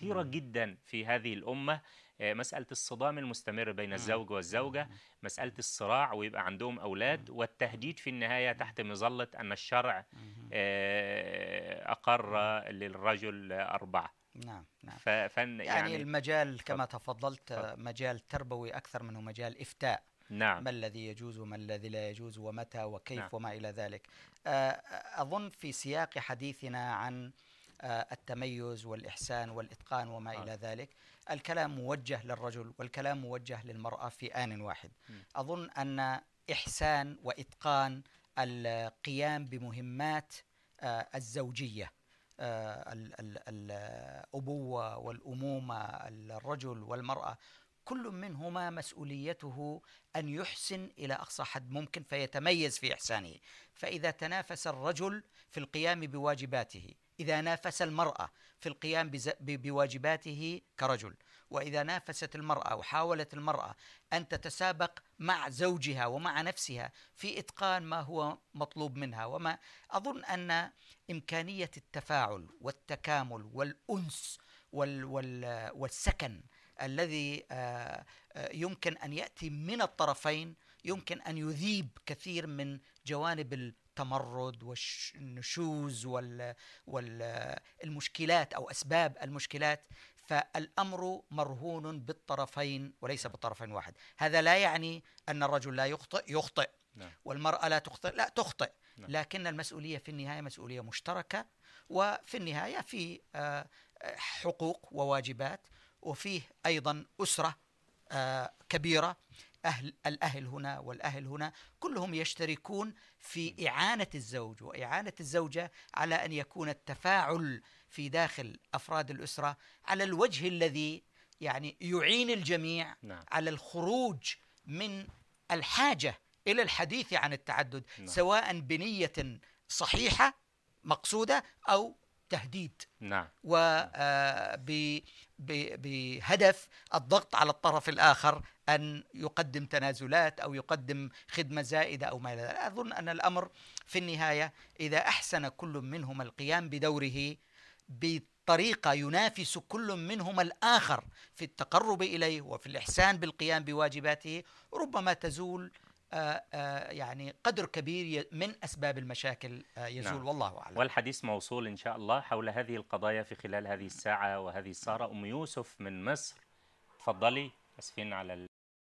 كثيرة جدا في هذه الأمة آه، مسألة الصدام المستمر بين الزوج والزوجة مسألة الصراع ويبقى عندهم أولاد والتهديد في النهاية تحت مظلة أن الشرع آه، أقر للرجل أربعة نعم نعم يعني, يعني المجال كما تفضلت مجال تربوي أكثر منه مجال إفتاء نعم ما الذي يجوز وما الذي لا يجوز ومتى وكيف نعم. وما إلى ذلك آه، أظن في سياق حديثنا عن آه، التميز والإحسان والإتقان وما آه. إلى ذلك الكلام موجه للرجل والكلام موجه للمرأة في آن واحد م. أظن أن إحسان وإتقان القيام بمهمات آه، الزوجية آه، الأبوة والأمومة الرجل والمرأة كل منهما مسؤوليته أن يحسن إلى أقصى حد ممكن فيتميز في إحسانه فإذا تنافس الرجل في القيام بواجباته إذا نافس المرأة في القيام بواجباته كرجل وإذا نافست المرأة وحاولت المرأة أن تتسابق مع زوجها ومع نفسها في إتقان ما هو مطلوب منها وما أظن أن إمكانية التفاعل والتكامل والأنس وال وال والسكن الذي آه، آه، يمكن أن يأتي من الطرفين يمكن أن يذيب كثير من جوانب التمرد والنشوز والمشكلات أو أسباب المشكلات فالامر مرهون بالطرفين وليس بطرف واحد هذا لا يعني ان الرجل لا يخطئ يخطئ نعم. والمراه لا تخطئ لا تخطئ نعم. لكن المسؤوليه في النهايه مسؤوليه مشتركه وفي النهايه في آه، حقوق وواجبات وفيه ايضا اسره آه، كبيره أهل الأهل هنا والأهل هنا كلهم يشتركون في إعانة الزوج وإعانة الزوجة على أن يكون التفاعل في داخل أفراد الأسرة على الوجه الذي يعني يعين الجميع نعم. على الخروج من الحاجة إلى الحديث عن التعدد نعم. سواء بنية صحيحة مقصودة أو تهديد نعم وبهدف آه، الضغط على الطرف الآخر أن يقدم تنازلات أو يقدم خدمة زائدة أو ما إلى ذلك أظن أن الأمر في النهاية إذا أحسن كل منهما القيام بدوره بطريقة ينافس كل منهما الآخر في التقرب إليه وفي الإحسان بالقيام بواجباته ربما تزول آه، آه، يعني قدر كبير من اسباب المشاكل آه، يزول نعم. والله اعلم. والحديث موصول ان شاء الله حول هذه القضايا في خلال هذه الساعه وهذه السهره ام يوسف من مصر تفضلي اسفين على